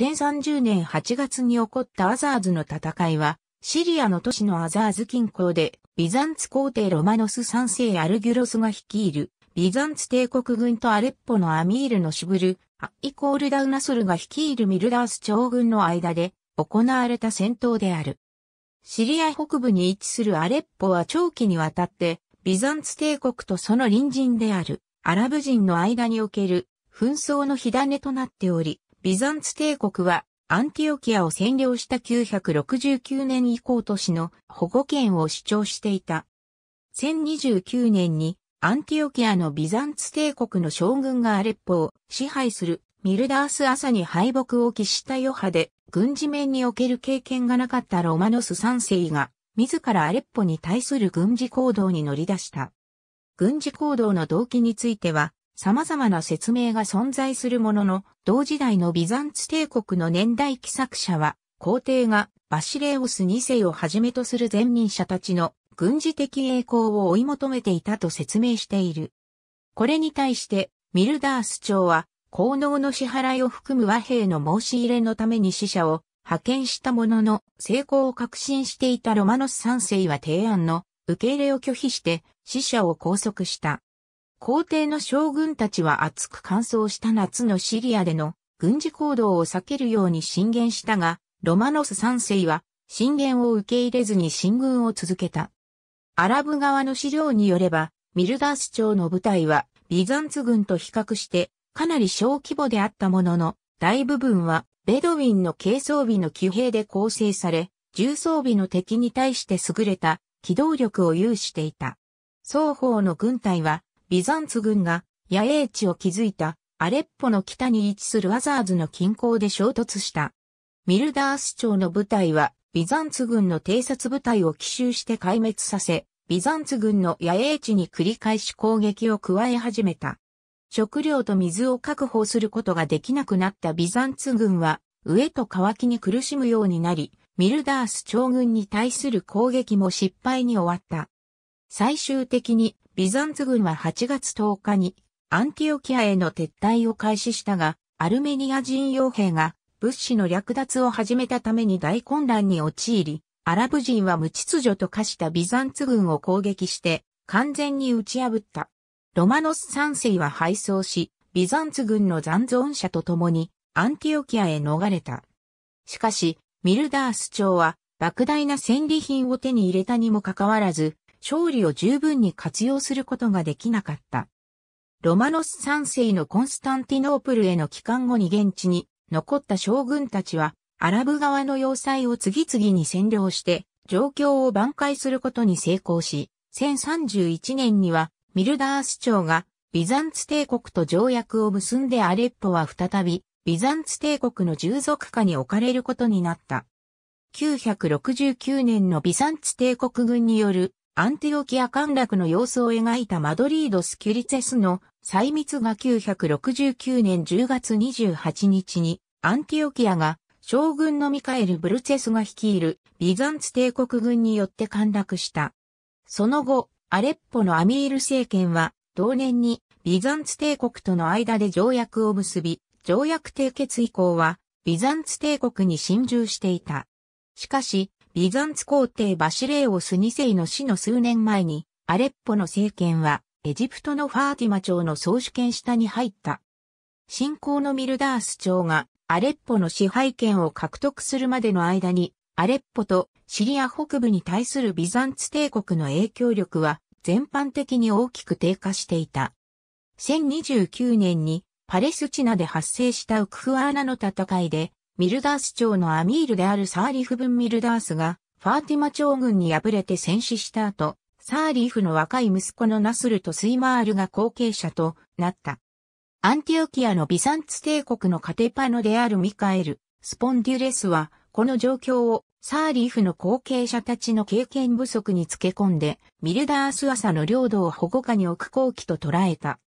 1030年8月に起こったアザーズの戦いは、シリアの都市のアザーズ近郊で、ビザンツ皇帝ロマノス3世アルギュロスが率いる、ビザンツ帝国軍とアレッポのアミールのシブル、アイコールダウナソルが率いるミルダース長軍の間で、行われた戦闘である。シリア北部に位置するアレッポは長期にわたって、ビザンツ帝国とその隣人である、アラブ人の間における紛争の火種となっており、ビザンツ帝国はアンティオキアを占領した969年以降都市の保護権を主張していた。1029年にアンティオキアのビザンツ帝国の将軍がアレッポを支配するミルダース朝に敗北を喫した余波で軍事面における経験がなかったロマノス3世が自らアレッポに対する軍事行動に乗り出した。軍事行動の動機については様々な説明が存在するものの、同時代のビザンツ帝国の年代記作者は、皇帝がバシレオス2世をはじめとする前任者たちの軍事的栄光を追い求めていたと説明している。これに対して、ミルダース朝は、功能の支払いを含む和平の申し入れのために死者を派遣したものの、成功を確信していたロマノス3世は提案の受け入れを拒否して死者を拘束した。皇帝の将軍たちは暑く乾燥した夏のシリアでの軍事行動を避けるように進言したが、ロマノス三世は進言を受け入れずに進軍を続けた。アラブ側の資料によれば、ミルダース朝の部隊はビザンツ軍と比較してかなり小規模であったものの、大部分はベドウィンの軽装備の騎兵で構成され、重装備の敵に対して優れた機動力を有していた。双方の軍隊はビザンツ軍が野営地を築いたアレッポの北に位置するアザーズの近郊で衝突した。ミルダース町の部隊はビザンツ軍の偵察部隊を奇襲して壊滅させ、ビザンツ軍の野営地に繰り返し攻撃を加え始めた。食料と水を確保することができなくなったビザンツ軍は、飢えと乾きに苦しむようになり、ミルダース町軍に対する攻撃も失敗に終わった。最終的にビザンツ軍は8月10日にアンティオキアへの撤退を開始したが、アルメニア人傭兵が物資の略奪を始めたために大混乱に陥り、アラブ人は無秩序と化したビザンツ軍を攻撃して完全に打ち破った。ロマノス3世は敗走し、ビザンツ軍の残存者と共にアンティオキアへ逃れた。しかし、ミルダース朝は莫大な戦利品を手に入れたにもかかわらず、勝利を十分に活用することができなかった。ロマノス三世のコンスタンティノープルへの帰還後に現地に残った将軍たちは、アラブ側の要塞を次々に占領して、状況を挽回することに成功し、1031年には、ミルダース朝が、ビザンツ帝国と条約を結んでアレッポは再び、ビザンツ帝国の従属下に置かれることになった。969年のビザンツ帝国軍によるアンティオキア陥落の様子を描いたマドリード・スキュリツェスの細密が969年10月28日にアンティオキアが将軍のミカエル・ブルツェスが率いるビザンツ帝国軍によって陥落した。その後、アレッポのアミール政権は同年にビザンツ帝国との間で条約を結び、条約締結以降はビザンツ帝国に侵入していた。しかし、ビザンツ皇帝バシレーオス2世の死の数年前に、アレッポの政権は、エジプトのファーティマ朝の総主権下に入った。信仰のミルダース朝が、アレッポの支配権を獲得するまでの間に、アレッポとシリア北部に対するビザンツ帝国の影響力は、全般的に大きく低下していた。1029年にパレスチナで発生したウクフアーナの戦いでミルダース朝のアミールであるサーリフ分ミルダースが、ファーティマ朝軍に敗れて戦死した後、サーリフの若い息子のナスルとスイマールが後継者となった。アンティオキアのビサンツ帝国のカテパノであるミカエル、スポンデュレスは、この状況をサーリーフの後継者たちの経験不足につけ込んで、ミルダース朝の領土を保護下に置く好機と捉えた。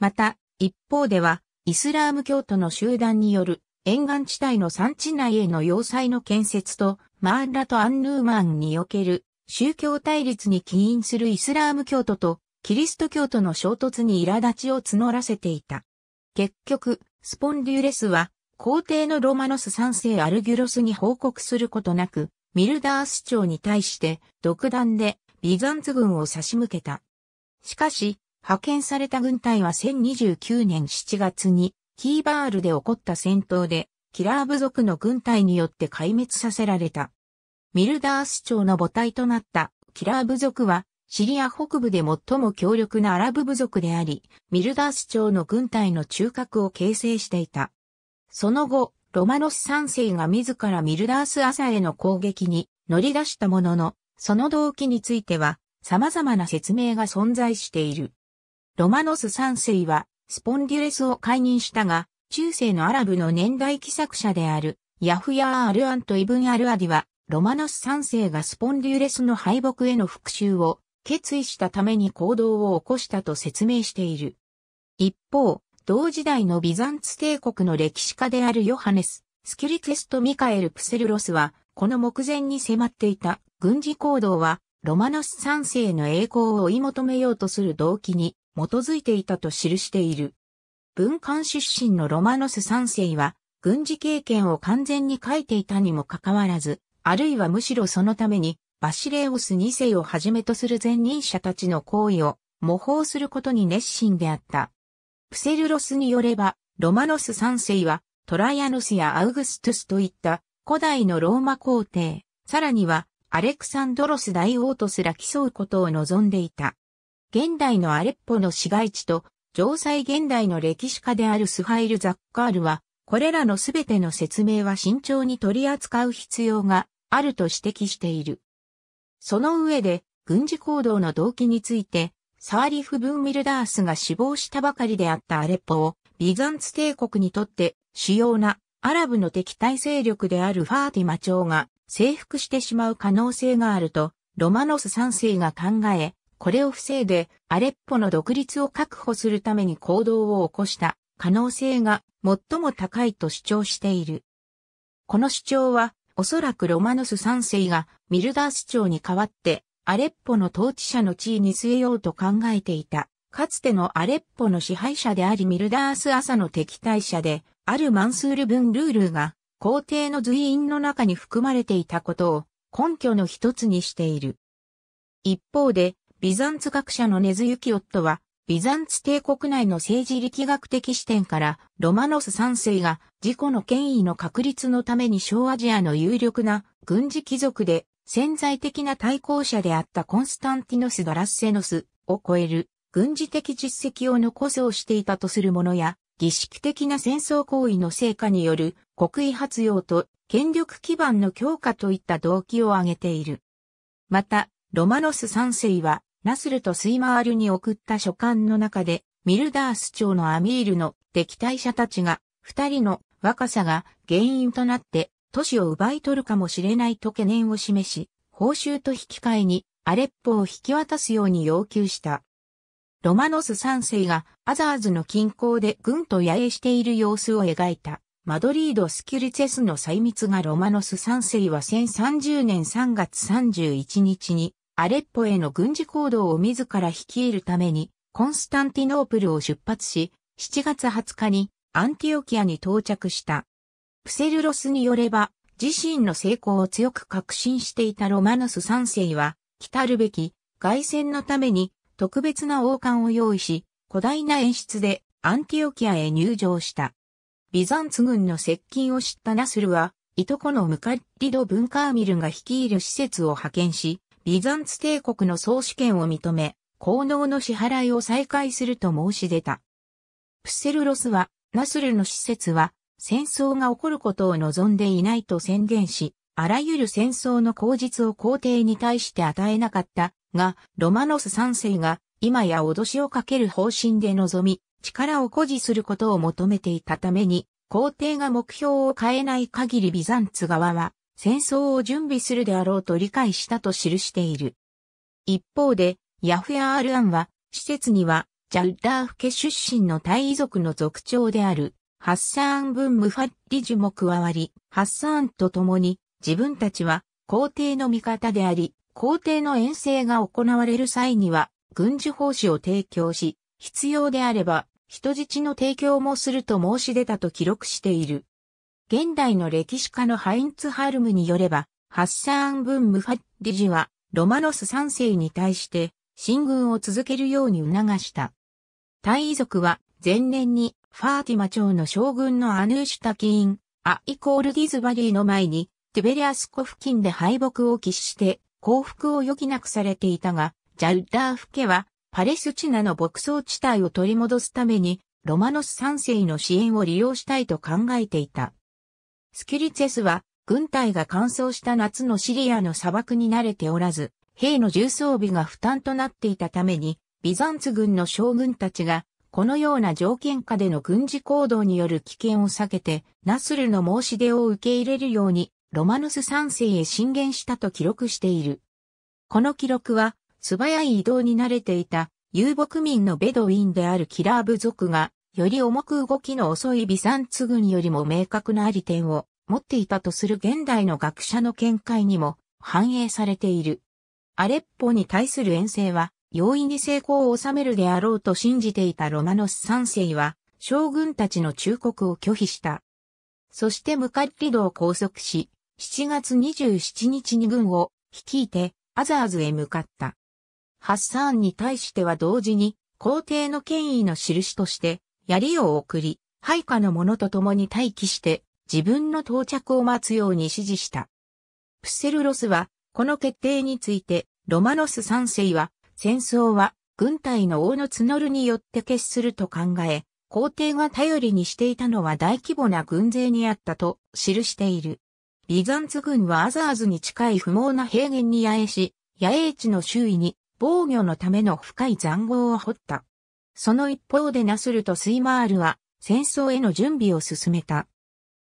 また、一方では、イスラーム教徒の集団による沿岸地帯の山地内への要塞の建設と、マーラとアンヌーマンにおける宗教対立に起因するイスラーム教徒とキリスト教徒の衝突に苛立ちを募らせていた。結局、スポンデューレスは、皇帝のロマノス三世アルギュロスに報告することなく、ミルダース長に対して独断でビザンツ軍を差し向けた。しかし、派遣された軍隊は1029年7月にキーバールで起こった戦闘で、キラー部族の軍隊によって壊滅させられた。ミルダース朝の母体となったキラー部族は、シリア北部で最も強力なアラブ部族であり、ミルダース朝の軍隊の中核を形成していた。その後、ロマノス3世が自らミルダース朝への攻撃に乗り出したものの、その動機については様々な説明が存在している。ロマノス3世はスポンデュレスを解任したが、中世のアラブの年代記作者である、ヤフヤー・アルアント・イブン・アルアディは、ロマノス三世がスポンデュレスの敗北への復讐を決意したために行動を起こしたと説明している。一方、同時代のビザンツ帝国の歴史家であるヨハネス、スキュリテスト・ミカエル・プセルロスは、この目前に迫っていた軍事行動は、ロマノス三世の栄光を追い求めようとする動機に基づいていたと記している。文官出身のロマノス三世は、軍事経験を完全に書いていたにもかかわらず、あるいはむしろそのために、バシレオス2世をはじめとする前任者たちの行為を模倣することに熱心であった。プセルロスによれば、ロマノス三世は、トライアノスやアウグストゥスといった古代のローマ皇帝、さらにはアレクサンドロス大王とすら競うことを望んでいた。現代のアレッポの市街地と、城塞現代の歴史家であるスハイル・ザッカールは、これらのすべての説明は慎重に取り扱う必要があると指摘している。その上で、軍事行動の動機について、サーリフ・ブン・ミルダースが死亡したばかりであったアレッポを、ビザンツ帝国にとって主要なアラブの敵対勢力であるファーティマ朝が征服してしまう可能性があると、ロマノス3世が考え、これを防いで、アレッポの独立を確保するために行動を起こした可能性が最も高いと主張している。この主張は、おそらくロマノス3世がミルダース朝に代わって、アレッポの統治者の地位に据えようと考えていた。かつてのアレッポの支配者でありミルダース朝の敵対者で、あるマンスール・分ルールが、皇帝の随員の中に含まれていたことを根拠の一つにしている。一方で、ビザンツ学者の根津幸夫は、ビザンツ帝国内の政治力学的視点から、ロマノス三世が自己の権威の確立のために小アジアの有力な軍事貴族で潜在的な対抗者であったコンスタンティノス・ドラッセノスを超える軍事的実績を残そうしていたとするものや、儀式的な戦争行為の成果による国威発揚と権力基盤の強化といった動機を挙げている。また、ロマノス三世はナスルとスイマールに送った書簡の中で、ミルダース町のアミールの敵対者たちが、二人の若さが原因となって都市を奪い取るかもしれないと懸念を示し、報酬と引き換えにアレッポを引き渡すように要求した。ロマノス3世がアザーズの近郊で軍と野営している様子を描いた。マドリード・スキュリツェスの細密がロマノス3世は1030年3月31日にアレッポへの軍事行動を自ら率いるために、コンスタンティノープルを出発し、7月20日にアンティオキアに到着した。プセルロスによれば、自身の成功を強く確信していたロマノス3世は、来るべき外戦のために特別な王冠を用意し、古代な演出でアンティオキアへ入場した。ビザンツ軍の接近を知ったナスルは、いとこのムカリド・ブンカーミルが率いる施設を派遣し、ビザンツ帝国の総主権を認め、功能の支払いを再開すると申し出た。プセルロスは、ナスルの施設は、戦争が起こることを望んでいないと宣言し、あらゆる戦争の口実を皇帝に対して与えなかったが、ロマノス3世が今や脅しをかける方針で臨み、力を誇示することを求めていたために、皇帝が目標を変えない限りビザンツ側は戦争を準備するであろうと理解したと記している。一方で、ヤフヤールアンは、施設には、ジャルダーフ家出身のタイ族の族長である、ハッサーン・ブン・ムファッリジュも加わり、ハッサーンと共に、自分たちは、皇帝の味方であり、皇帝の遠征が行われる際には、軍事奉仕を提供し、必要であれば、人質の提供もすると申し出たと記録している。現代の歴史家のハインツ・ハルムによれば、ハッサーン・ブン・ムファッディジは、ロマノス3世に対して、進軍を続けるように促した。タイ族は、前年に、ファーティマ朝の将軍のアヌーシュタキーン、ア・イコール・ディズバリーの前に、テュベリアス湖付近で敗北を喫して、降伏を余儀なくされていたが、ジャルダーフ家は、パレスチナの牧草地帯を取り戻すために、ロマノス3世の支援を利用したいと考えていた。スキュリツェスは、軍隊が乾燥した夏のシリアの砂漠に慣れておらず、兵の重装備が負担となっていたために、ビザンツ軍の将軍たちが、このような条件下での軍事行動による危険を避けて、ナスルの申し出を受け入れるように、ロマヌス3世へ進言したと記録している。この記録は、素早い移動に慣れていた遊牧民のベドウィンであるキラー部族がより重く動きの遅いビサンツ軍よりも明確なあり点を持っていたとする現代の学者の見解にも反映されている。アレッポに対する遠征は容易に成功を収めるであろうと信じていたロマノス3世は将軍たちの忠告を拒否した。そしてムカリドを拘束し、7月27日に軍を率いてアザーズへ向かった。ハッサーンに対しては同時に皇帝の権威の印として槍を送り、配下の者と共に待機して、自分の到着を待つように指示した。プセルロスは、この決定について、ロマノス三世は、戦争は、軍隊の王のるによって決すると考え、皇帝が頼りにしていたのは大規模な軍勢にあったと記している。ビザンツ軍はアザーズに近い不毛な平原に野営し、野営地の周囲に防御のための深い残壕を掘った。その一方でナスルとスイマールは戦争への準備を進めた。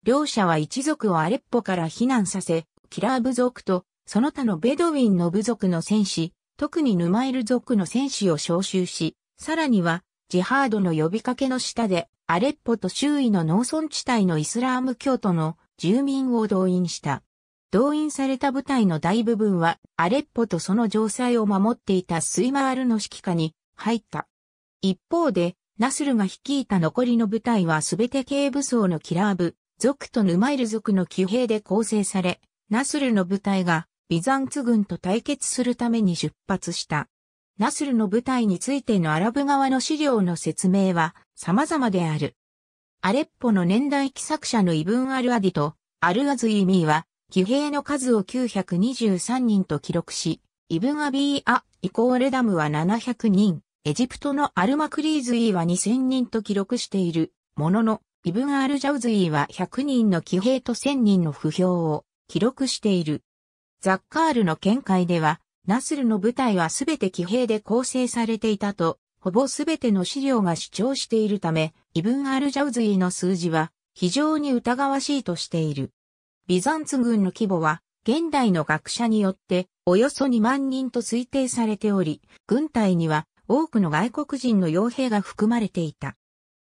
両者は一族をアレッポから避難させ、キラー部族とその他のベドウィンの部族の戦士、特にヌマイル族の戦士を招集し、さらにはジハードの呼びかけの下でアレッポと周囲の農村地帯のイスラーム教徒の住民を動員した。動員された部隊の大部分はアレッポとその城塞を守っていたスイマールの指揮下に入った。一方で、ナスルが率いた残りの部隊は全て軽武装のキラー部、族とヌマイル族の騎兵で構成され、ナスルの部隊がビザンツ軍と対決するために出発した。ナスルの部隊についてのアラブ側の資料の説明は様々である。アレッポの年代記作者のイブン・アルアディとアルアズイミーは、騎兵の数を923人と記録し、イブン・アビー・ア・イコールダムは700人。エジプトのアルマクリーズイは2000人と記録しているものの、イブン・アル・ジャウズイは100人の騎兵と1000人の不評を記録している。ザッカールの見解では、ナスルの部隊はすべて騎兵で構成されていたと、ほぼすべての資料が主張しているため、イブン・アル・ジャウズイの数字は非常に疑わしいとしている。ビザンツ軍の規模は、現代の学者によっておよそ2万人と推定されており、軍隊には多くの外国人の傭兵が含まれていた。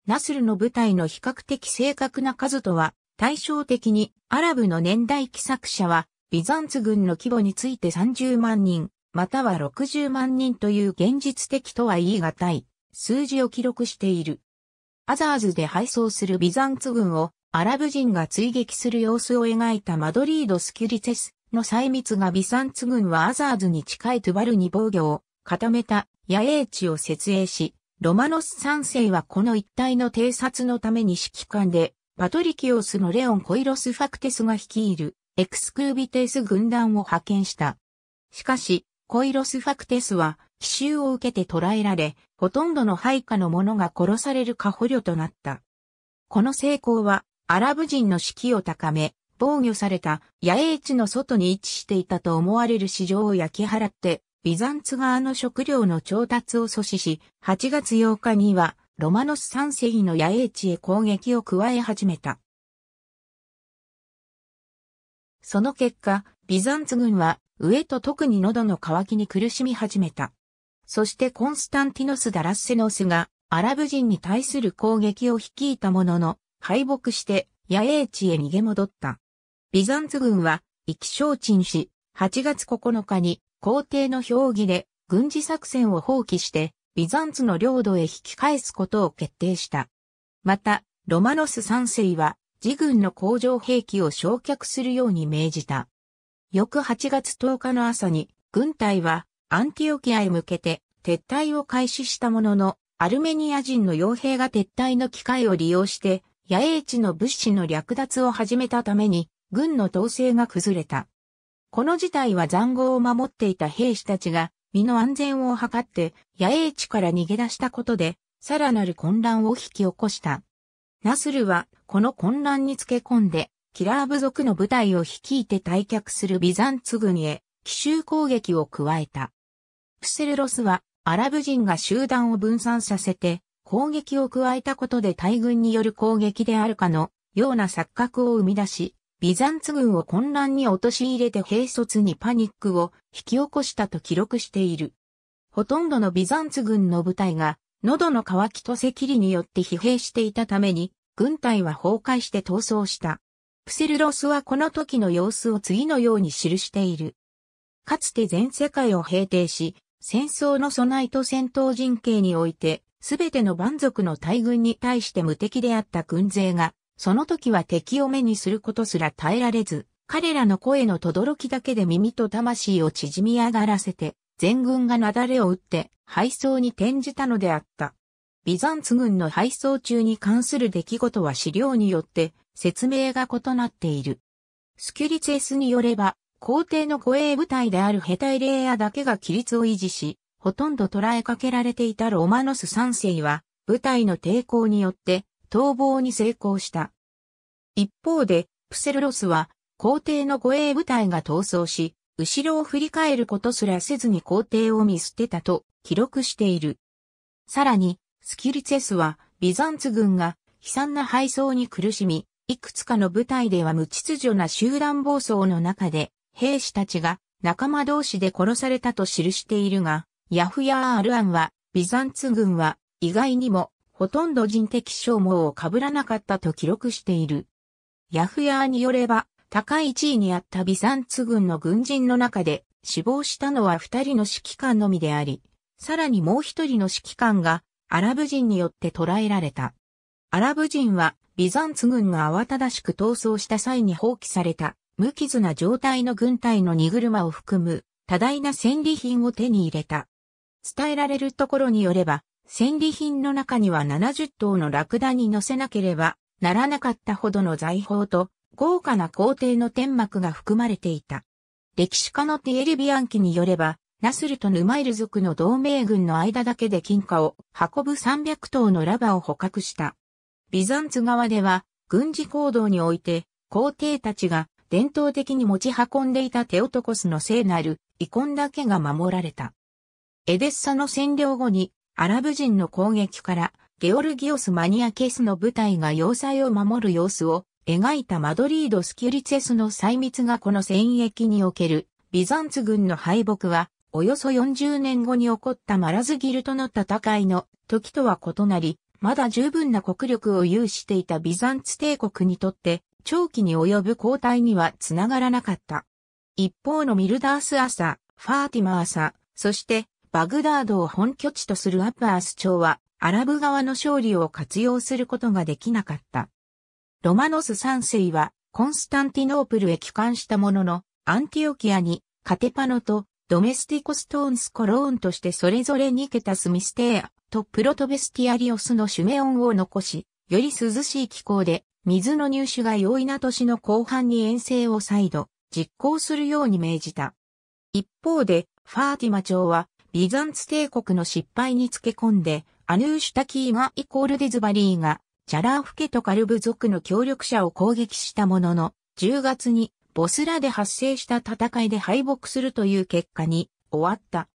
ナスルの部隊の比較的正確な数とは対照的にアラブの年代記作者はビザンツ軍の規模について30万人、または60万人という現実的とは言い難い数字を記録している。アザーズで敗走するビザンツ軍をアラブ人が追撃する様子を描いたマドリード・スキュリセスの細密がビザンツ軍はアザーズに近いトゥバルに防御を固めた野営地を設営し、ロマノス三世はこの一帯の偵察のために指揮官で、パトリキオスのレオン・コイロス・ファクテスが率いる、エクスクービテス軍団を派遣した。しかし、コイロス・ファクテスは、奇襲を受けて捕らえられ、ほとんどの配下の者が殺されるか捕虜となった。この成功は、アラブ人の士気を高め、防御された野営地の外に位置していたと思われる市場を焼き払って、ビザンツ側の食料の調達を阻止し、8月8日にはロマノス3世の野営地へ攻撃を加え始めた。その結果、ビザンツ軍は、上と特に喉の渇きに苦しみ始めた。そしてコンスタンティノス・ダラッセノスが、アラブ人に対する攻撃を率いたものの、敗北して、野営地へ逃げ戻った。ビザンツ軍は、意気消沈し、8月9日に皇帝の評議で軍事作戦を放棄してビザンツの領土へ引き返すことを決定した。また、ロマノス3世は自軍の工場兵器を焼却するように命じた。翌8月10日の朝に軍隊はアンティオキアへ向けて撤退を開始したものの、アルメニア人の傭兵が撤退の機会を利用して、野営地の物資の略奪を始めたために、軍の統制が崩れた。この事態は残壕を守っていた兵士たちが身の安全を図って野営地から逃げ出したことで、さらなる混乱を引き起こした。ナスルはこの混乱につけ込んで、キラー部族の部隊を率いて退却するビザンツ軍へ奇襲攻撃を加えた。プセルロスはアラブ人が集団を分散させて攻撃を加えたことで大軍による攻撃であるかのような錯覚を生み出し、ビザンツ軍を混乱に陥れて兵卒にパニックを引き起こしたと記録している。ほとんどのビザンツ軍の部隊が、喉の渇きと赤痢によって疲弊していたために、軍隊は崩壊して逃走した。プセルロスはこの時の様子を次のように記している。かつて全世界を平定し、戦争の備えと戦闘陣形において、すべての蛮族の大軍に対して無敵であった軍勢が、その時は敵を目にすることすら耐えられず、彼らの声の轟きだけで耳と魂を縮み上がらせて、全軍が雪崩を打って敗走に転じたのであった。ビザンツ軍の敗走中に関する出来事は資料によって説明が異なっている。スキュリツェスによれば、皇帝の護衛部隊であるヘタイレイヤだけが規律を維持し、ほとんど捕らえかけられていたロマノス三世は、部隊の抵抗によって逃亡に成功した。一方で、プセルロスは、皇帝の護衛部隊が逃走し、後ろを振り返ることすらせずに皇帝を見捨てたと記録している。さらに、スキリツェスは、ビザンツ軍が悲惨な敗走に苦しみ、いくつかの部隊では無秩序な集団暴走の中で、兵士たちが仲間同士で殺されたと記しているが、ヤフヤー・アルアンは、ビザンツ軍は意外にもほとんど人的消耗を被らなかったと記録している。ヤフヤーによれば、高い地位にあったビザンツ軍の軍人の中で死亡したのは二人の指揮官のみであり、さらにもう一人の指揮官がアラブ人によって捕らえられた。アラブ人はビザンツ軍が慌ただしく逃走した際に放棄された無傷な状態の軍隊の荷車を含む多大な戦利品を手に入れた。伝えられるところによれば、戦利品の中には70頭のラクダに乗せなければならなかったほどの財宝と豪華な皇帝の天幕が含まれていた。歴史家のティエリ・ビアンキによれば、ナスルとヌマイル族の同盟軍の間だけで金貨を運ぶ300頭のラバを捕獲した。ビザンツ側では軍事行動において皇帝たちが伝統的に持ち運んでいたテオトコスの聖なる遺恨だけが守られた。エデッサの占領後にアラブ人の攻撃からゲオルギオス・マニアケスの部隊が要塞を守る様子を描いたマドリード・スキュリツェスの細密がこの戦役におけるビザンツ軍の敗北はおよそ40年後に起こったマラズギルとの戦いの時とは異なり、まだ十分な国力を有していたビザンツ帝国にとって長期に及ぶ交代にはつながらなかった。一方のミルダース・アサ、ファーティマアサ、そしてバグダードを本拠地とするアッバース朝は、アラブ側の勝利を活用することができなかった。ロマノス三世は、コンスタンティノープルへ帰還したものの、アンティオキアに、カテパノと、ドメスティコストーンスコローンとしてそれぞれニケタスミステアとプロトベスティアリオスのシュメオンを残し、より涼しい気候で、水の入手が容易な年の後半に遠征を再度、実行するように命じた。一方で、ファーティマ朝は、ビザンツ帝国の失敗につけ込んで、アヌーシュタキーマイコールデズバリーが、チャラーフ家とカルブ族の協力者を攻撃したものの、10月にボスラで発生した戦いで敗北するという結果に終わった。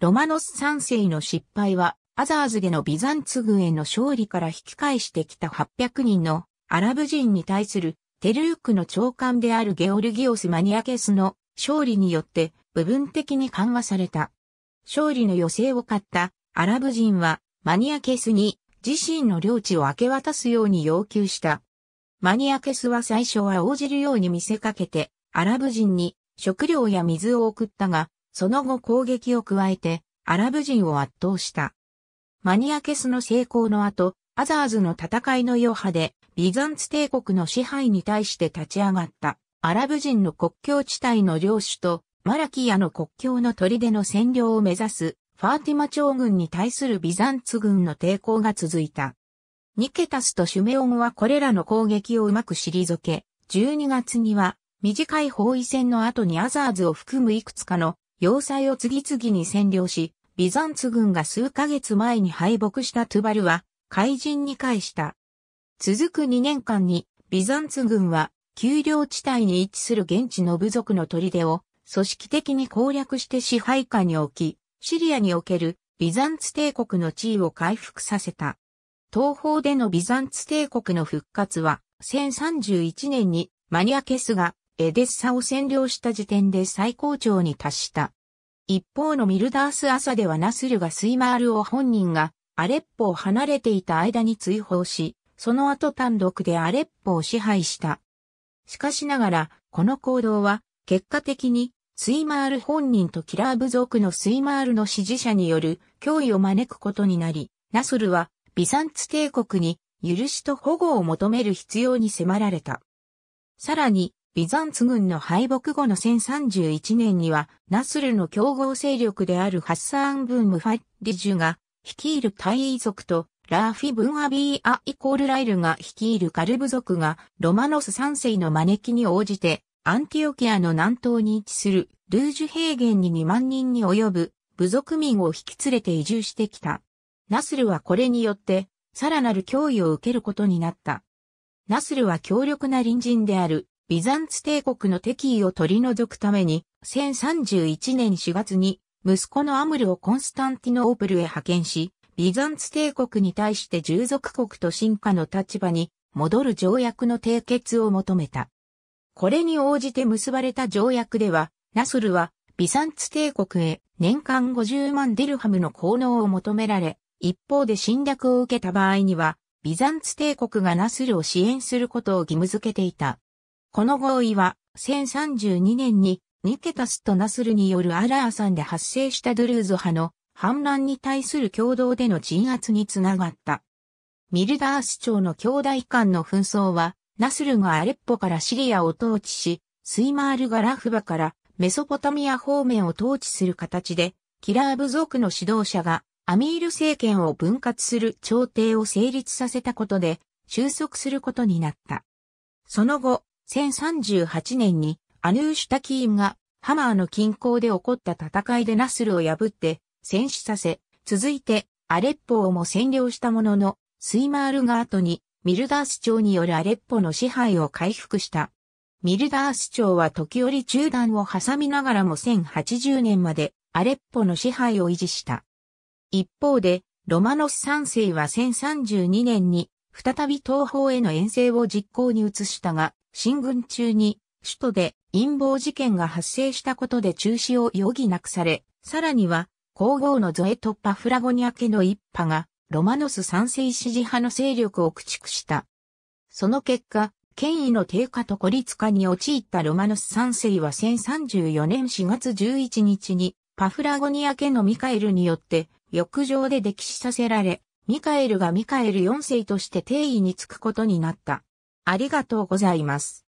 ロマノス3世の失敗は、アザーズでのビザンツ軍への勝利から引き返してきた800人のアラブ人に対するテルークの長官であるゲオルギオス・マニアケスの勝利によって部分的に緩和された。勝利の余勢を買ったアラブ人はマニアケスに自身の領地を明け渡すように要求した。マニアケスは最初は応じるように見せかけてアラブ人に食料や水を送ったが、その後攻撃を加えてアラブ人を圧倒した。マニアケスの成功の後、アザーズの戦いの余波でビザンツ帝国の支配に対して立ち上がったアラブ人の国境地帯の領主とマラキアの国境の砦の占領を目指すファーティマ朝軍に対するビザンツ軍の抵抗が続いた。ニケタスとシュメオンはこれらの攻撃をうまく退け、12月には短い包囲戦の後にアザーズを含むいくつかの要塞を次々に占領し、ビザンツ軍が数ヶ月前に敗北したトゥバルは、海人に返した。続く2年間に、ビザンツ軍は、丘陵地帯に位置する現地の部族の砦を組織的に攻略して支配下に置き、シリアにおけるビザンツ帝国の地位を回復させた。東方でのビザンツ帝国の復活は、1031年にマニアケスがエデッサを占領した時点で最高潮に達した。一方のミルダース朝ではナスルがスイマールを本人がアレッポを離れていた間に追放し、その後単独でアレッポを支配した。しかしながら、この行動は結果的にスイマール本人とキラー部族のスイマールの支持者による脅威を招くことになり、ナスルはビザンツ帝国に許しと保護を求める必要に迫られた。さらに、ビザンツ軍の敗北後の1031年には、ナスルの競合勢力であるハッサーン・ブン・ムファッリジュが率いるタイ族と、ラーフィ・ブン・アビー・ア・イコール・ライルが率いるカルブ族がロマノス3世の招きに応じてアンティオキアの南東に位置するルージュ平原に2万人に及ぶ部族民を引き連れて移住してきた。ナスルはこれによってさらなる脅威を受けることになった。ナスルは強力な隣人であるビザンツ帝国の敵意を取り除くために1031年4月に息子のアムルをコンスタンティノープルへ派遣し、ビザンツ帝国に対して従属国と進化の立場に戻る条約の締結を求めた。これに応じて結ばれた条約では、ナスルはビサンツ帝国へ年間50万デルハムの効能を求められ、一方で侵略を受けた場合には、ビザンツ帝国がナスルを支援することを義務付けていた。この合意は、1032年に、ニケタスとナスルによるアラーんで発生したドゥルーズ派の反乱に対する共同での鎮圧につながった。ミルダース朝の兄弟間の紛争は、ナスルがアレッポからシリアを統治し、スイマールがラフバからメソポタミア方面を統治する形で、キラー部族の指導者がアミール政権を分割する朝廷を成立させたことで収束することになった。その後、1038年にアヌーシュタキームがハマーの近郊で起こった戦いでナスルを破って戦死させ、続いてアレッポをも占領したものの、スイマールが後にミルダース朝によるアレッポの支配を回復した。ミルダース朝は時折中断を挟みながらも1080年までアレッポの支配を維持した。一方で、ロマノス3世は1032年に再び東方への遠征を実行に移したが、進軍中に首都で陰謀事件が発生したことで中止を余儀なくされ、さらには、皇后のゾエト・パフラゴニア家の一派がロマノス三世支持派の勢力を駆逐した。その結果、権威の低下と孤立化に陥ったロマノス三世は1034年4月11日にパフラゴニア家のミカエルによって浴場で溺死させられ、ミカエルがミカエル4世として定位につくことになった。ありがとうございます。